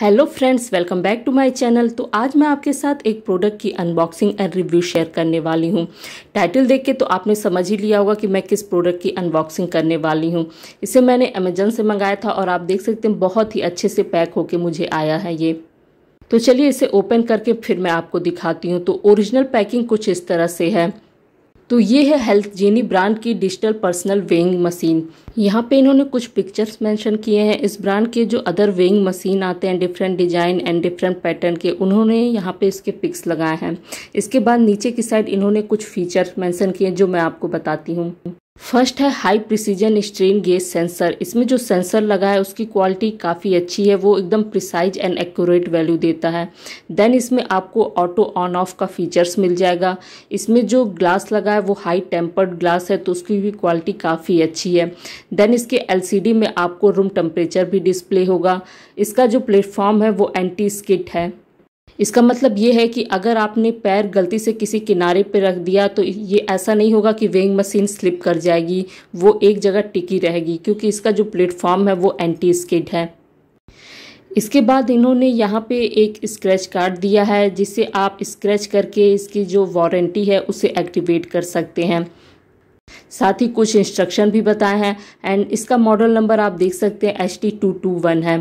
hello friends welcome back to my channel तो आज मैं आपके साथ एक प्रोडक्ट की अनबॉक्सिंग एंड रिव्यू शेयर करने वाली हूँ टाइटल देख के तो आपने समझ ही लिया होगा कि मैं किस प्रोडक्ट की अनबॉक्सिंग करने वाली हूँ इसे मैंने अमेजन से मंगाया था और आप देख सकते हैं बहुत ही अच्छे से पैक होके मुझे आया है ये तो चलिए इसे ओपन करके फिर मैं आपको दिखाती हूँ तो ओरिजिनल पैकिंग कुछ इस तरह से है तो ये है हेल्थ जेनी ब्रांड की डिजिटल पर्सनल वेइंग मशीन यहाँ पे इन्होंने कुछ पिक्चर्स मेंशन किए हैं इस ब्रांड के जो अदर वेइंग मशीन आते हैं different design and different pattern के उन्होंने यहाँ पे इसके पिक्स लगाए हैं इसके बाद नीचे की साइड इन्होंने कुछ फीचर मेंशन किए हैं जो मैं आपको बताती हूँ फर्स्ट है high precision strain gauge sensor इसमें जो सेंसर लगा है उसकी क्वालिटी काफ़ी अच्छी है वो एकदम प्रिसाइज एंड एक्यूरेट वैल्यू देता है देन इसमें आपको ऑटो ऑन ऑफ का फीचर्स मिल जाएगा इसमें जो ग्लास लगा है वो हाई टेम्पर्ड ग्लास है तो उसकी भी क्वालिटी काफ़ी अच्छी है देन इसके एल में आपको रूम टेम्परेचर भी डिस्प्ले होगा इसका जो प्लेटफॉर्म है वो एंटी स्किट है इसका मतलब ये है कि अगर आपने पैर गलती से किसी किनारे पर रख दिया तो ये ऐसा नहीं होगा कि वेइंग मशीन स्लिप कर जाएगी वो एक जगह टिकी रहेगी क्योंकि इसका जो प्लेटफॉर्म है वो एंटी स्किड है इसके बाद इन्होंने यहाँ पे एक स्क्रैच कार्ड दिया है जिससे आप स्क्रैच करके इसकी जो वारंटी है उसे एक्टिवेट कर सकते हैं साथ ही कुछ इंस्ट्रक्शन भी बताए हैं एंड इसका मॉडल नंबर आप देख सकते हैं H T two two one है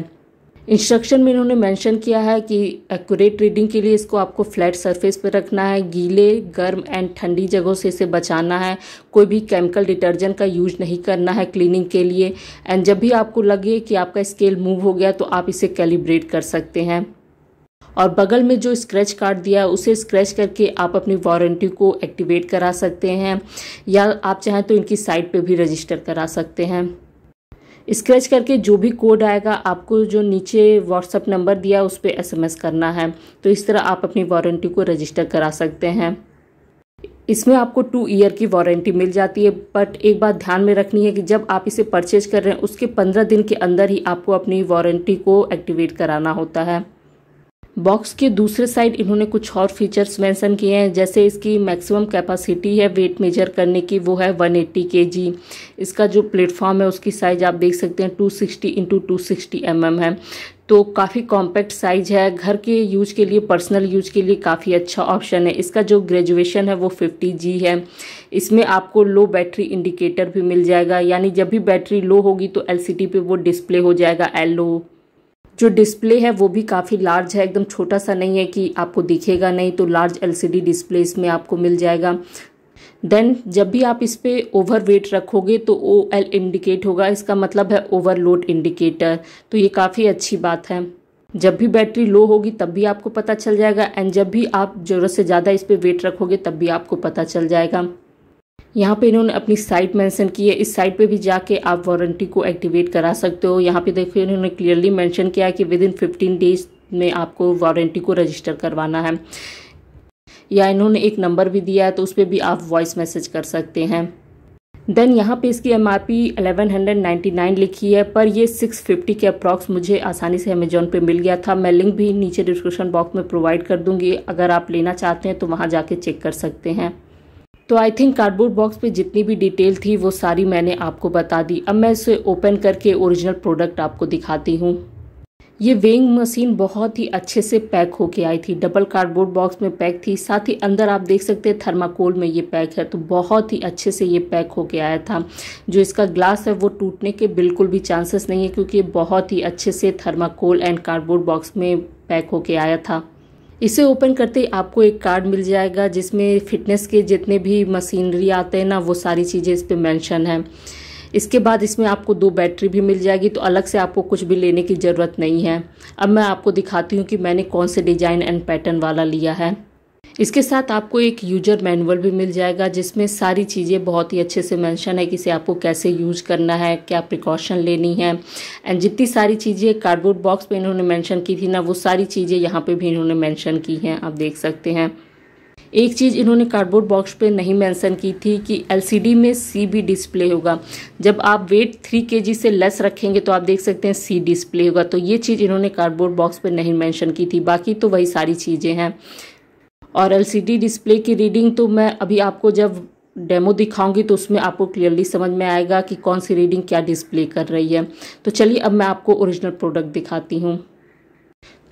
इंस्ट्रक्शन में इन्होंने मेंशन किया है कि एक्यूरेट रीडिंग के लिए इसको आपको फ्लैट सरफेस पर रखना है गीले गर्म एंड ठंडी जगहों से इसे बचाना है कोई भी केमिकल डिटर्जेंट का यूज नहीं करना है क्लीनिंग के लिए एंड जब भी आपको लगे कि आपका स्केल मूव हो गया तो आप इसे कैलिब्रेट कर सकते हैं और बगल में जो स्क्रैच कार्ड दिया है उसे स्क्रैच करके आप अपनी वारंटी को एक्टिवेट करा सकते हैं या आप चाहें तो इनकी साइट पे भी रजिस्टर करा सकते हैं स्क्रैच करके जो भी कोड आएगा आपको जो नीचे व्हाट्सअप नंबर दिया उस पर एस करना है तो इस तरह आप अपनी वारंटी को रजिस्टर करा सकते हैं इसमें आपको टू ईयर की वारंटी मिल जाती है बट एक बात ध्यान में रखनी है कि जब आप इसे परचेज कर रहे हैं उसके पंद्रह दिन के अंदर ही आपको अपनी वारंटी को एक्टिवेट कराना होता है बॉक्स के दूसरे साइड इन्होंने कुछ और फीचर्स मेंशन किए हैं जैसे इसकी मैक्सिमम कैपेसिटी है वेट मेजर करने की वो है 180 एट्टी इसका जो प्लेटफॉर्म है उसकी साइज़ आप देख सकते हैं 260 सिक्सटी इंटू टू है तो काफ़ी कॉम्पैक्ट साइज है घर के यूज के लिए पर्सनल यूज के लिए काफ़ी अच्छा ऑप्शन है इसका जो ग्रेजुएशन है वो फिफ्टी जी है इसमें आपको लो बैटरी इंडिकेटर भी मिल जाएगा यानी जब भी बैटरी लो होगी तो एलसीडी पे वो डिस्प्ले हो जाएगा एल लो जो डिस्प्ले है वो भी काफ़ी लार्ज है एकदम छोटा सा नहीं है कि आपको दिखेगा नहीं तो लार्ज एलसीडी डिस्प्ले इसमें आपको मिल जाएगा देन जब भी आप इस पर ओवर वेट रखोगे तो ओ एल इंडिकेट होगा इसका मतलब है ओवरलोड इंडिकेटर तो ये काफ़ी अच्छी बात है जब भी बैटरी लो होगी तब भी आपको पता चल जाएगा एंड जब भी आप ज़रूरत से ज़्यादा इस पर वेट रखोगे तब भी आपको पता चल जाएगा यहाँ पे इन्होंने अपनी साइट मेंशन की है इस साइट पे भी जाके आप वारंटी को एक्टिवेट करा सकते हो यहाँ पे देखो इन्होंने क्लियरली मेंशन किया है कि विद इन फिफ्टीन डेज में आपको वारंटी को रजिस्टर करवाना है या इन्होंने एक नंबर भी दिया है तो उस पर भी आप वॉइस मैसेज कर सकते हैं देन यहाँ पे इसकी M R P eleven hundred ninety nine लिखी है पर ये सिक्स फिफ्टी के अप्रॉक्स मुझे आसानी से अमेजोन पे मिल गया था मैं लिंक भी नीचे डिस्क्रिप्शन बॉक्स में प्रोवाइड कर दूंगी अगर आप लेना चाहते हैं तो वहाँ जाके चेक कर सकते हैं तो आई थिंक कार्डबोर्ड बॉक्स पे जितनी भी डिटेल थी वो सारी मैंने आपको बता दी अब मैं इसे ओपन करके ओरिजिनल प्रोडक्ट आपको दिखाती हूँ ये वेइंग मशीन बहुत ही अच्छे से पैक होके आई थी डबल कार्डबोर्ड बॉक्स में पैक थी साथ ही अंदर आप देख सकते हैं थर्माकोल में ये पैक है तो बहुत ही अच्छे से ये पैक होके आया था जो इसका ग्लास है वो टूटने के बिल्कुल भी चांसेस नहीं है क्योंकि ये बहुत ही अच्छे से थर्माकोल एंड कार्डबोर्ड बॉक्स में पैक होके आया था इसे ओपन करते ही आपको एक कार्ड मिल जाएगा जिसमें फिटनेस के जितने भी मशीनरी आते हैं ना वो सारी चीज़ें इस पर मैंशन है इसके बाद इसमें आपको दो बैटरी भी मिल जाएगी तो अलग से आपको कुछ भी लेने की ज़रूरत नहीं है अब मैं आपको दिखाती हूँ कि मैंने कौन से डिज़ाइन एंड पैटर्न वाला लिया है इसके साथ आपको एक यूजर मैनुअल भी मिल जाएगा जिसमें सारी चीज़ें बहुत ही अच्छे से मेंशन है कि इसे आपको कैसे यूज करना है क्या प्रिकॉशन लेनी है एंड जितनी सारी चीज़ें कार्डबोर्ड बॉक्स पे इन्होंने मेंशन की थी ना वो सारी चीज़ें यहाँ पे भी इन्होंने मेंशन की हैं आप देख सकते हैं एक चीज़ इन्होंने कार्डबोर्ड बॉक्स पे नहीं मेंशन की थी कि एलसीडी में सी भी डिस्प्ले होगा जब आप वेट थ्री के से लेस रखेंगे तो आप देख सकते हैं सी डिस्प्ले होगा तो ये चीज़ इन्होंने कार्डबोर्ड बॉक्स पे नहीं मेंशन की थी बाकी तो वही सारी चीज़ें हैं और एलसीडी डिस्प्ले की रीडिंग तो मैं अभी आपको जब डेमो दिखाऊंगी तो उसमें आपको क्लियरली समझ में आएगा कि कौन सी रीडिंग क्या डिस्प्ले कर रही है तो चलिए अब मैं आपको ओरिजिनल प्रोडक्ट दिखाती हूँ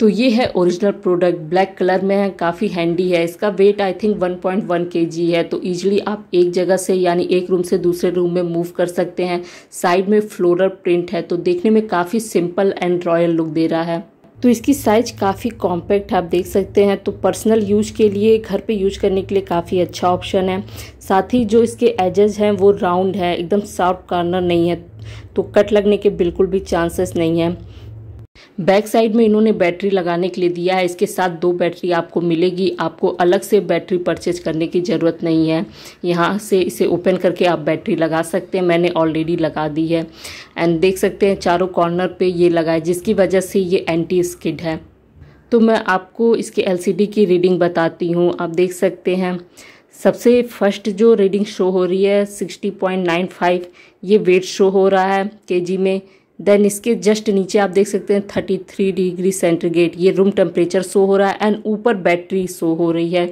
तो ये है ओरिजिनल प्रोडक्ट ब्लैक कलर में है काफ़ी हैंडी है इसका वेट आई थिंक 1.1 पॉइंट है तो ईजिली आप एक जगह से यानी एक रूम से दूसरे रूम में मूव कर सकते हैं साइड में फ्लोरल प्रिंट है तो देखने में काफ़ी सिंपल एंड रॉयल लुक दे रहा है तो इसकी साइज़ काफ़ी कॉम्पैक्ट आप देख सकते हैं तो पर्सनल यूज़ के लिए घर पे यूज करने के लिए काफ़ी अच्छा ऑप्शन है साथ ही जो इसके एजेस हैं वो राउंड है एकदम सॉफ्ट कॉर्नर नहीं है तो कट लगने के बिल्कुल भी चांसेस नहीं है बैक साइड में इन्होंने बैटरी लगाने के लिए दिया है इसके साथ दो बैटरी आपको मिलेगी आपको अलग से बैटरी परचेज करने की ज़रूरत नहीं है यहाँ से इसे ओपन करके आप बैटरी लगा सकते हैं मैंने ऑलरेडी लगा दी है एंड देख सकते हैं चारों कॉर्नर पे ये लगा है जिसकी वजह से ये एंटी स्किड है तो मैं आपको इसके एल की रीडिंग बताती हूँ आप देख सकते हैं सबसे फर्स्ट जो रीडिंग शो हो रही है सिक्सटी ये वेट शो हो रहा है के में देन इसके जस्ट नीचे आप देख सकते हैं थर्टी थ्री डिग्री सेंटीग्रेड ये रूम टेम्परेचर शो हो रहा है एंड ऊपर बैटरी शो हो रही है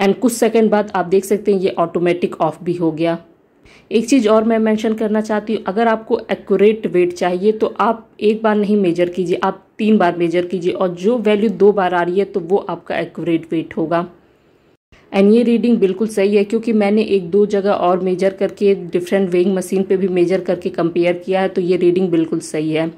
एंड कुछ सेकेंड बाद आप देख सकते हैं ये ऑटोमेटिक ऑफ भी हो गया एक चीज़ और मैं मेंशन करना चाहती हूँ अगर आपको एक्यूरेट वेट चाहिए तो आप एक बार नहीं मेजर कीजिए आप तीन बार मेजर कीजिए और जो वैल्यू दो बार आ रही है तो वो आपका एक्यूरेट वेट होगा एंड ये रीडिंग बिल्कुल सही है क्योंकि मैंने एक दो जगह और मेजर करके डिफरेंट वेइंग मशीन पे भी मेजर करके कंपेयर किया है तो ये रीडिंग बिल्कुल सही है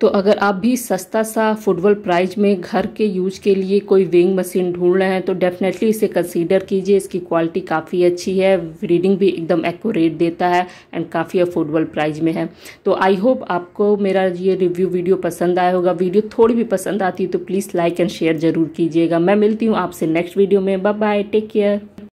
तो अगर आप भी सस्ता सा फुटबॉल प्राइज में घर के यूज के लिए कोई वेइंग मशीन ढूंढ रहे हैं तो डेफिनेटली इसे कंसीडर कीजिए इसकी क्वालिटी काफ़ी अच्छी है रीडिंग भी एकदम एक्यूरेट देता है एंड काफ़ी अफोर्डेबल प्राइज में है तो आई होप आपको मेरा ये रिव्यू वीडियो पसंद आया होगा वीडियो थोड़ी भी पसंद आती है तो प्लीज़ लाइक एंड शेयर ज़रूर कीजिएगा मैं मिलती हूँ आपसे नेक्स्ट वीडियो में बाय बाय टेक केयर